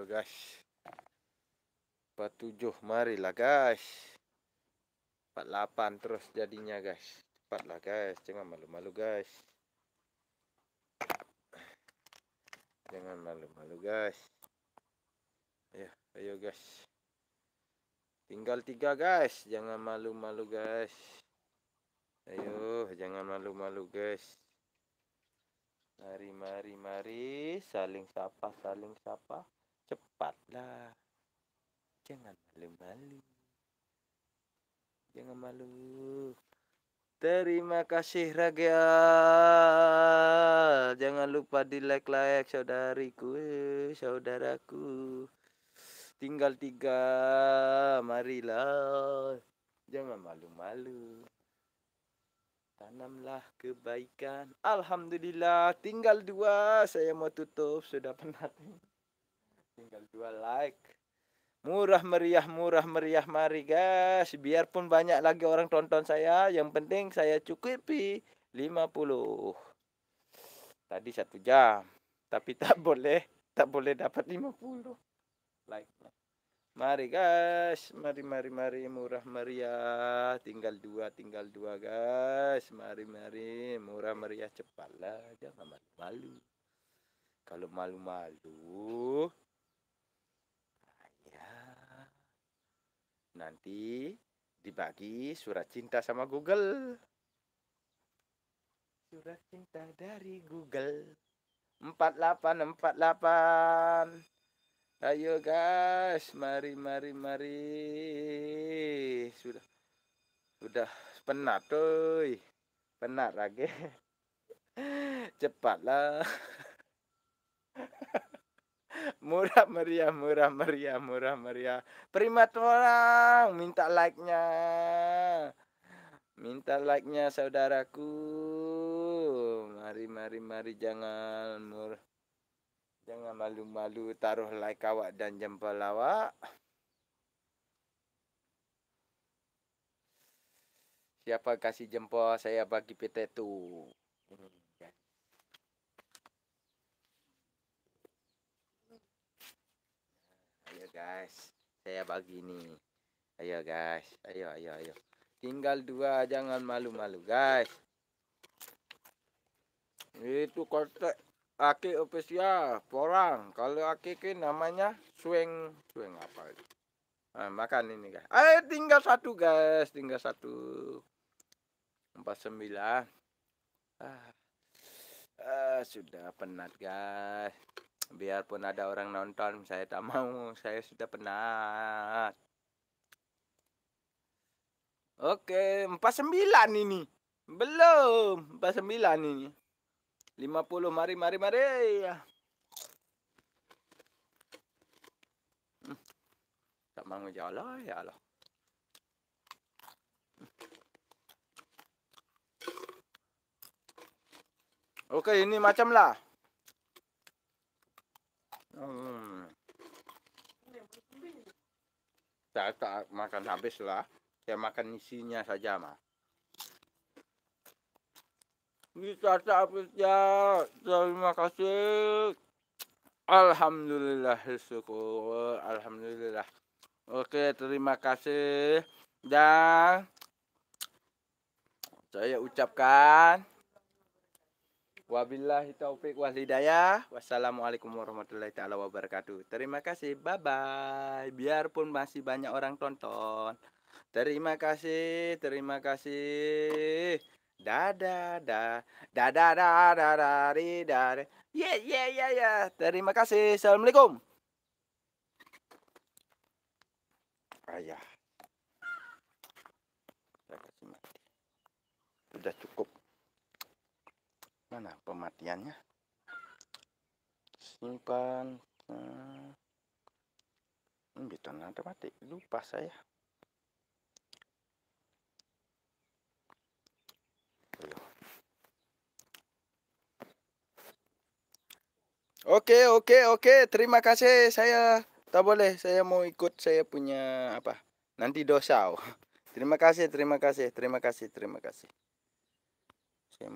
Ayo guys. 47 marilah guys. 48 terus jadinya guys. Cepatlah guys, jangan malu-malu guys. Jangan malu-malu guys. Ayo, ya, ayo guys. Tinggal tiga guys, jangan malu-malu guys. Ayo, jangan malu-malu guys. Mari, mari, mari, saling sapa, saling sapa cepatlah jangan malu-malu jangan malu terima kasih Ragel jangan lupa di like like saudariku eh, saudaraku tinggal tiga marilah jangan malu-malu tanamlah kebaikan alhamdulillah tinggal dua saya mau tutup sudah penat dua like murah meriah murah meriah mari guys biarpun banyak lagi orang tonton saya yang penting saya cukupi 50 tadi satu jam tapi tak boleh tak boleh dapat 50 like mari guys mari mari mari murah meriah tinggal dua tinggal dua guys mari mari murah meriah cepatlah jangan malu-malu kalau malu-malu nanti dibagi surat cinta sama Google surat cinta dari Google 4848 ayo guys mari mari mari sudah sudah penat tuh penat lagi cepatlah murah meriah murah meriah murah meriah primat orang minta like nya minta like nya saudaraku mari mari mari jangan mur jangan malu-malu taruh like awak dan jempol awak siapa kasih jempol saya bagi pete tu? Hmm. guys saya bagi nih ayo guys ayo ayo ayo tinggal dua jangan malu-malu guys itu kotak aki official porang kalau aki ke namanya swing swing apa itu nah, makan ini guys ayo tinggal satu guys tinggal satu empat sembilan ah, ah sudah penat guys biarpun ada orang nonton saya tak mau saya sudah penat Oke, 49 ini. Belum, 49 ini. 50, mari, mari, mari. ya Tak mau jalan, ya Allah. Hmm. Oke, ini macam lah. saya tak makan habis lah saya makan isinya saja mah kita tak ya terima kasih Alhamdulillah syukur Alhamdulillah Oke terima kasih dan saya ucapkan Wabillahi taufik wal hidayah. Wassalamualaikum warahmatullahi taala wabarakatuh. Terima kasih. Bye bye. Biarpun masih banyak orang tonton. Terima kasih, terima kasih. Dadah, da da da da. da Yeah, yeah, yeah, yeah. Terima kasih. Assalamualaikum. Ayah. Sudah cukup mana pematiannya simpan hmm, beton ada mati lupa saya Oke, oke, oke. Terima kasih. Saya tak boleh. Saya mau ikut. Saya punya apa? Nanti dosa. Terima kasih, terima kasih, terima kasih, terima kasih.